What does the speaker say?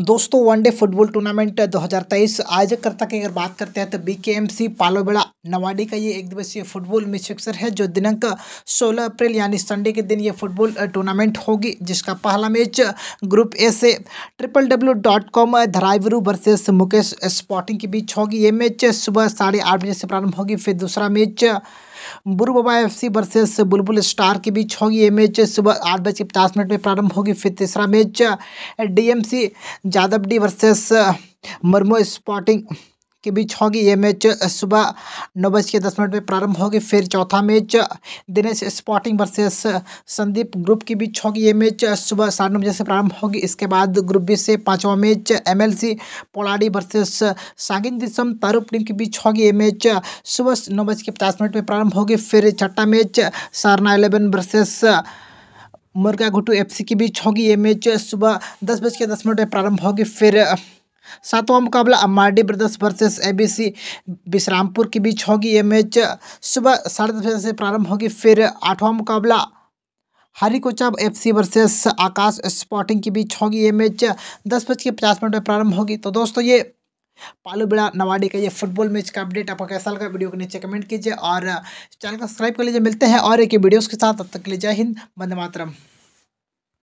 दोस्तों one day football tournament 2023 आयोजककर्ता की अगर बात करते हैं तो बीकेएमसी एम सी पालोबेड़ा नवाडी का ये एक दिवसीय फुटबॉल मिशिक्सर है जो दिनांक 16 अप्रैल यानी संडे के दिन ये फुटबॉल टूर्नामेंट होगी जिसका पहला मैच ग्रुप ए से ट्रिपल डब्ल्यू डॉट कॉम धराइवरू वर्सेस मुकेश स्पॉटिंग के बीच होगी ये मैच सुबह साढ़े आठ बजे से प्रारंभ होगी फिर दूसरा मैच बुरबा F C versus Bulbul star के बीच होगी ये मैच सुबह आठ बज के पचास मिनट में प्रारंभ होगी फिर तीसरा match DMC Jadav D versus मरमो स्पॉटिंग के बीच होगी ये मैच सुबह नौ बज के दस मिनट में प्रारंभ होगी फिर चौथा match Dinesh sporting versus Sandeep group के बीच होगी ये मैच सुबह साढ़े नौ बजे से प्रारंभ होगी इसके बाद ग्रुप बी से पाँचवा मैच एमएलसी पोलाड़ी वर्सेस सागिन दिसम तारूप टीम के बीच होगी ये मैच सुबह नौ बज के पचास मिनट में प्रारंभ होगी फिर छठा मैच सारना इलेवन वर्सेस मुर्गा घुटू एफ के बीच होगी ये मैच सुबह दस बज के दस मिनट में प्रारंभ होगी फिर सातवां मुकाबला अमारडी ब्रदर्स वर्सेस एबीसी विश्रामपुर के बीच होगी ये मैच सुबह साढ़े दस बजे से प्रारंभ होगी फिर आठवां मुकाबला हरिकोचाब F C versus Akash sporting के बीच होगी ये मैच दस बज के पचास मिनट में प्रारंभ होगी तो दोस्तों ये पालू बेड़ा नवाडी का ये फुटबॉल मैच का अपडेट आपको कैसा लगा वीडियो के नीचे कमेंट कीजिए और चैनल को सब्सक्राइब कर लीजिए मिलते हैं और एक वीडियोज़ के साथ तब तक के लिए जय हिंद वंदे मातरम